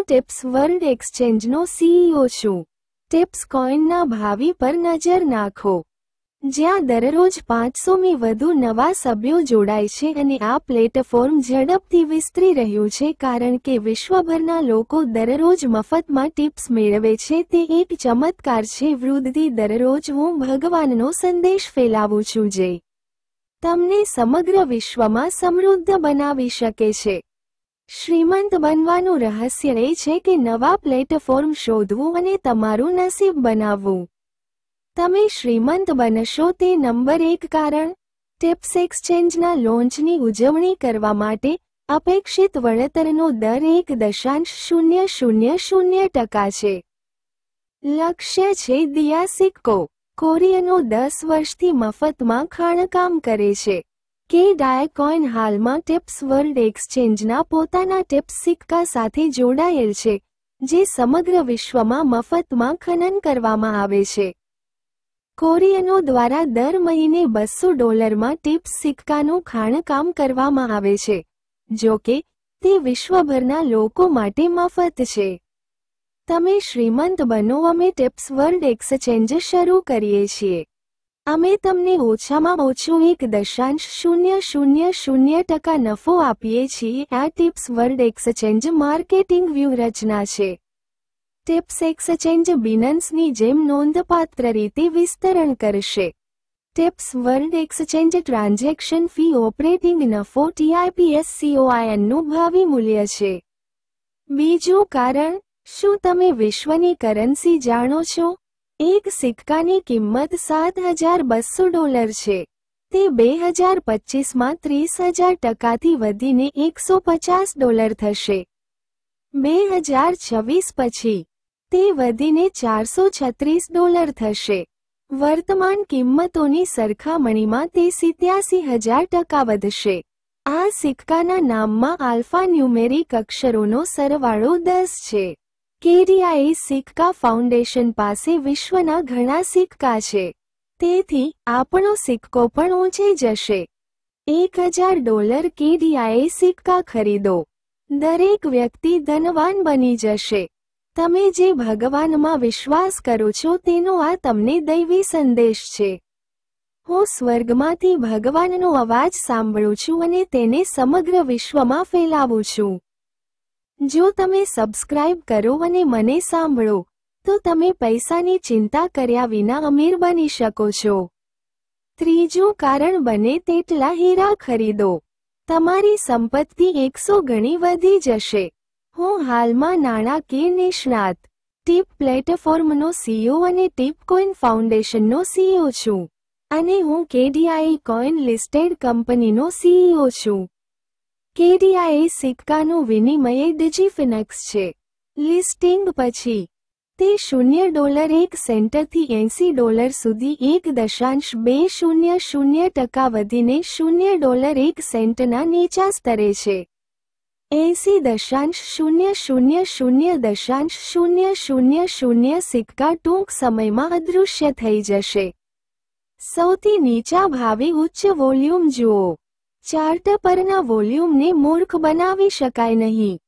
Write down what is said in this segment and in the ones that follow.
હું ટેપ્સ વર્લ્ડ એક્સચેન્જનો સીઈઓ e છું ટિપ્સ કોઇનના ભાવિ પર નજર નાખો જ્યાં દરરોજ પાંચસોમી વધુ નવા સભ્યો જોડાય છે અને આ પ્લેટફોર્મ ઝડપથી વિસ્તરી રહ્યું છે કારણ કે વિશ્વભરના લોકો દરરોજ મફતમાં ટિપ્સ મેળવે છે તે એક ચમત્કાર છે વૃદ્ધિ દરરોજ હું ભગવાનનો સંદેશ ફેલાવું છું જે તમને સમગ્ર વિશ્વમાં સમૃદ્ધ બનાવી શકે છે શ્રીમંત બનવાનું રહસ્ય એ છે કે નવા પ્લેટફોર્મ શોધવું અને તમારું નસીબ બનાવવું તમે શ્રીમંત બનશો તે નંબર એક કારણ ટિપ્સ એક્સચેન્જના લોન્ચની ઉજવણી કરવા માટે અપેક્ષિત વળતરનો દર એક દશાંશ શૂન્ય શૂન્ય શૂન્ય ટકા છે લક્ષ્ય છે દિયા સિક્કો કોરિયનો દસ વર્ષથી મફતમાં ખાણકામ કરે છે કે ડાયકોઇન હાલમાં ટેપ્સ વર્લ્ડ એક્સચેન્જના પોતાના ટેપ્સ સિક્કા સાથે જોડાયેલ છે જે સમગ્ર વિશ્વમાં મફતમાં ખનન કરવામાં આવે છે કોરિયનો દ્વારા દર મહિને બસો ડોલરમાં ટિપ્સ સિક્કાનું ખાણકામ કરવામાં આવે છે જો કે તે વિશ્વભરના લોકો માટે મફત છે તમે શ્રીમંત બનો અમે ટેપ્સ વર્લ્ડ એક્સચેન્જ શરૂ કરીએ છીએ અમે તમને ઓછામાં ઓછું એક દશાંશ શૂન્ય શૂન્ય શૂન્ય ટકા નફો આપીએ છીએ આ ટિપ્સ વર્લ્ડ એક્સચેન્જ માર્કેટિંગ વ્યૂહરચના છે ટિપ્સ એક્સચેન્જ બિનન્સની જેમ નોંધપાત્ર રીતે વિસ્તરણ કરશે tips world exchange transaction fee operating નફો ટીઆઈપીએસસીઓઆઈએનનું સીઓઆઈએનનું ભાવિ મૂલ્ય છે બીજું કારણ શું તમે વિશ્વની કરન્સી જાણો છો એક સિક્કાની કિંમત સાત હજાર બસો ડોલર છે તે બે હજાર પચીસમાં ત્રીસ હજાર ટકાથી વધીને એકસો પચાસ ડોલર થશે બે હજાર છવ્વીસ પછી તે વધીને ચારસો છત્રીસ ડોલર થશે વર્તમાન કિંમતોની સરખામણીમાં તે સિત્યાસી હજાર ટકા વધશે આ સિક્કાના નામમાં આલ્ફા ન્યુમેરિક અક્ષરોનો સરવાળો દસ છે કેરિયાએ સિક્કા ફાઉન્ડેશન પાસે વિશ્વના ઘણા સિક્કા છે તેથી આપણો સિક્કો પણ ઊંચે જશે એક હજાર ડોલર કેરિયાએ સિક્કા ખરીદો દરેક વ્યક્તિ ધનવાન બની જશે તમે જે ભગવાનમાં વિશ્વાસ કરો છો તેનો આ તમને દૈવી સંદેશ છે હું સ્વર્ગમાંથી ભગવાનનો અવાજ સાંભળું છું અને તેને સમગ્ર વિશ્વમાં ફેલાવું છું જો તમે સબસ્ક્રાઇબ કરો અને મને સાંભળો તો તમે પૈસાની ચિંતા કર્યા વિના અમીર બની શકો છો ત્રીજું કારણ બને તેટલા હીરા ખરીદો તમારી સંપત્તિ એકસો ગણી વધી જશે હું હાલમાં નાણાકીય નિષ્ણાત ટીપ પ્લેટફોર્મનો સીઈઓ અને ટીપ કોઇન ફાઉન્ડેશનનો સીઈઓ છું અને હું કેડીઆઈ કોઈન લિસ્ટેડ કંપનીનો સીઈઓ છું કેડિયા એ સિક્કાનું વિનિમય ડિજીફિનક્સ છે લિસ્ટિંગ પછી તે શૂન્ય ડોલર એક સેન્ટરથી એંસી ડોલર સુધી એક દશાંશ બે શૂન્ય શૂન્ય ટકા વધીને શૂન્ય ડોલર એક સેન્ટના નીચા સ્તરે છે એંસી દશાંશ શૂન્ય શૂન્ય શૂન્ય દશાંશ શૂન્ય શૂન્ય શૂન્ય સિક્કા ટૂંક સમયમાં અદૃશ્ય થઈ જશે સૌથી નીચા ભાવે ઉચ્ચ વોલ્યુમ જુઓ ચાર્ટ પરના વોલ્યુમને મૂર્ખ બનાવી શકાય નહીં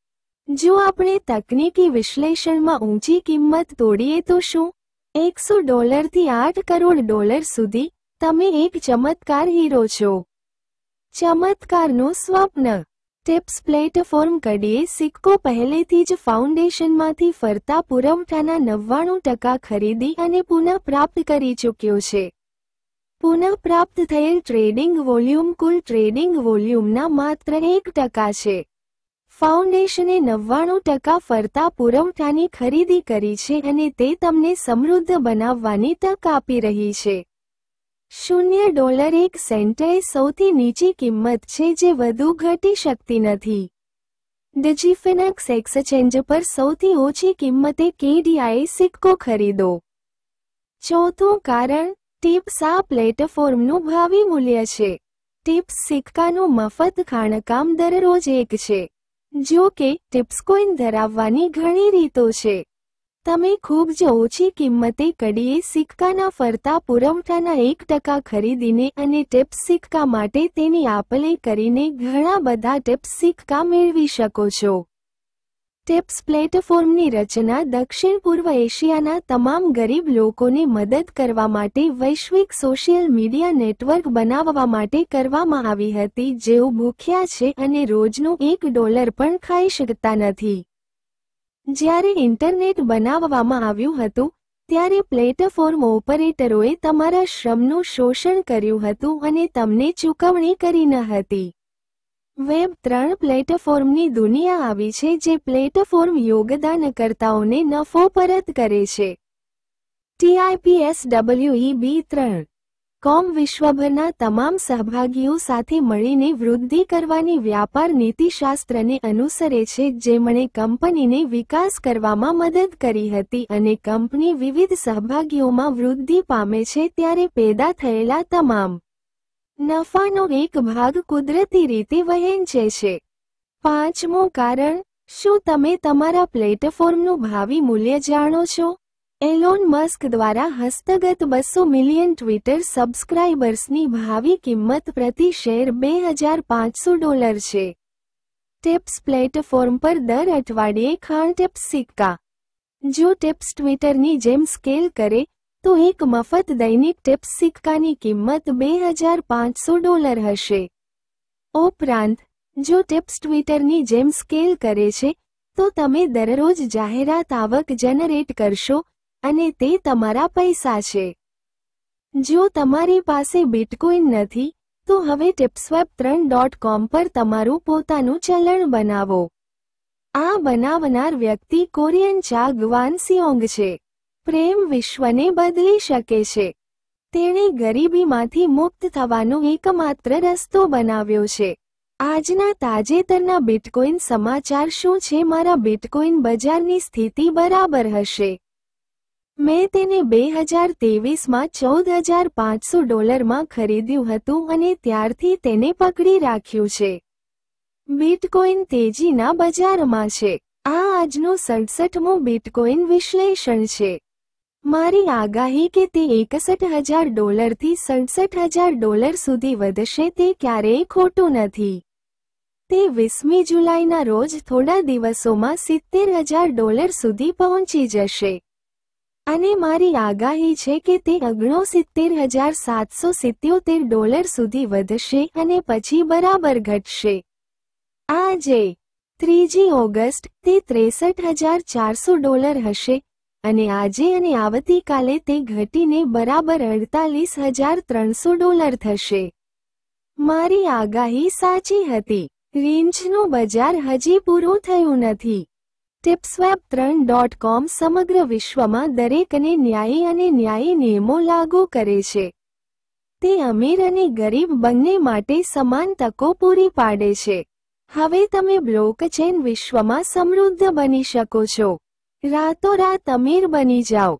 જો આપણે તકનીકી વિશ્લેષણમાં ઊંચી કિંમત તોડીએ તો શું એકસો ડોલરથી આઠ કરોડ ડોલર સુધી તમે એક ચમત્કાર હીરો છો ચમત્કારનું સ્વપ્ન ટિપ્સ પ્લેટફોર્મ કડીએ સિક્કો પહેલેથી જ ફાઉન્ડેશનમાંથી ફરતા પુરવઠાના નવ્વાણું ટકા ખરીદી અને પુનઃપ્રાપ્ત કરી ચૂક્યો છે પુનઃપ્રાપ્ત થયેલ ટ્રેડિંગ વોલ્યુમ કુલ ટ્રેડિંગ વોલ્યુમના માત્ર એક ટકા છે ફાઉન્ડેશને નવ્વાણું ટકા ફરતા પુરવઠાની ખરીદી કરી છે અને તે તમને સમૃદ્ધ બનાવવાની તક આપી રહી છે શૂન્ય ડોલર એક સેન્ટ સૌથી નીચી કિંમત છે જે વધુ ઘટી શકતી નથી ડજીફિનક્સ એક્સચેન્જ પર સૌથી ઓછી કિંમતે કેડીઆઈ સિક્કો ખરીદો ચોથું કારણ ટિપ્સ આ પ્લેટફોર્મનું ભાવિ મૂલ્ય છે ટિપ્સ સિક્કાનું મફત ખાણકામ દરરોજ એક છે જો કે ટિપ્સ કોઈન ધરાવવાની ઘણી રીતો છે તમે ખૂબ જ ઓછી કિંમતે કડીએ સિક્કાના ફરતા પુરવઠાના એક ટકા ખરીદીને અને ટિપ્સ સિક્કા માટે તેની આપલે કરીને ઘણા બધા ટિપ્સ સિક્કા મેળવી શકો છો ટેપ્સ પ્લેટફોર્મની રચના દક્ષિણ પૂર્વ એશિયાના તમામ ગરીબ લોકોને મદદ કરવા માટે વૈશ્વિક સોશિયલ મીડિયા નેટવર્ક બનાવવા માટે કરવામાં આવી હતી જેઓ ભૂખ્યા છે અને રોજનું એક ડોલર પણ ખાઈ શકતા નથી જ્યારે ઇન્ટરનેટ બનાવવામાં આવ્યું હતું ત્યારે પ્લેટફોર્મ ઓપરેટરોએ તમારા શ્રમનું શોષણ કર્યું હતું અને તમને ચૂકવણી કરી ન હતી વેબ ત્રણ પ્લેટફોર્મની દુનિયા આવી છે જે પ્લેટફોર્મ યોગદાનકર્તાઓને નફો પરત કરે છે ટીઆઈપીએસ ડબલ્યુઈબી ત્રણ કોમ વિશ્વભરના તમામ સહભાગીઓ સાથે મળીને વૃદ્ધિ કરવાની વ્યાપાર નીતિશાસ્ત્રને અનુસરે છે જેમણે કંપનીને વિકાસ કરવામાં મદદ કરી હતી અને કંપની વિવિધ સહભાગીઓમાં વૃદ્ધિ પામે છે ત્યારે પેદા થયેલા તમામ નફાનો એક ભાગ કુદરતી રીતે વહેંચે છે પાંચમું કારણ શું તમે તમારા પ્લેટફોર્મનું ભાવિ મૂલ્ય જાણો છો એલોન મસ્ક દ્વારા હસ્તગત બસો મિલિયન ટ્વિટર સબ્સ્ક્રાઇબર્સની ભાવિ કિંમત પ્રતિ શેર બે હજાર પાંચસો ડોલર છે ટિપ્સ પ્લેટફોર્મ પર દર અઠવાડિયે ખાણ ટિપ્સ સિક્કા જો ટિપ્સ ટ્વિટરની જેમ સ્કેલ કરે તો એક મફત દૈનિક ટિપ્સ સિક્કાની કિંમત બે હજાર પાંચસો ડોલર હશે ઉપરાંત જો ટિપ્સ ટ્વિટરની જેમ સ્કેલ કરે છે તો તમે દરરોજ જાહેરાત આવક જનરેટ કરશો અને તે તમારા પૈસા છે જો તમારી પાસે બિટકોઇન નથી તો હવે ટિપ્સવેબ ત્રણ ડોટ કોમ પર તમારું પોતાનું ચલણ બનાવો આ બનાવનાર વ્યક્તિ કોરિયન ચાગવાન સિયોંગ છે પ્રેમ વિશ્વને બદલી શકે છે તેણે ગરીબીમાંથી મુક્ત થવાનો એકમાત્ર રસ્તો બનાવ્યો છે આજના તાજેતરના બિટકોઇન સમાચાર શું છે મારા બિટકોઇન બજારની સ્થિતિ બરાબર હશે મેં તેને બે હજાર તેવીસમાં ચૌદ હજાર પાંચસો ડોલરમાં ખરીદ્યું હતું અને ત્યારથી તેને પકડી રાખ્યું છે બિટકોઇન તેજીના બજારમાં છે આ આજનું સડસઠમું બિટકોઇન વિશ્લેષણ છે મારી આગાહી કે તે એકસઠ હજાર ડોલરથી સડસઠ હજાર ડોલર સુધી વધશે તે ક્યારેય ખોટું નથી તે વીસમી જુલાઈના રોજ થોડા દિવસોમાં સિત્તેર હજાર ડોલર સુધી પહોંચી જશે અને મારી આગાહી છે કે તે અગણો સિત્તેર હજાર સાતસો સિત્યોતેર ડોલર સુધી વધશે અને પછી બરાબર ઘટશે આજે ત્રીજી ઓગસ્ટ તે ત્રેસઠ હજાર ચારસો ડોલર હશે અને આજે અને આવતીકાલે તે ઘટીને બરાબર અડતાલીસ હજાર ત્રણસો ડોલર થશે મારી આગાહી સાચી હતી રેન્જનું બજાર હજી પૂરું થયું નથી ટિપ્સવેબ ત્રણ ડોટ કોમ સમગ્ર વિશ્વમાં દરેકને ન્યાયી અને ન્યાયી નિયમો લાગુ કરે છે તે અમીર અને ગરીબ બંને માટે સમાન તકો પૂરી પાડે છે હવે તમે બ્લોકચેન વિશ્વમાં સમૃદ્ધ બની શકો છો રાતોરાત અમીર બની જાઓ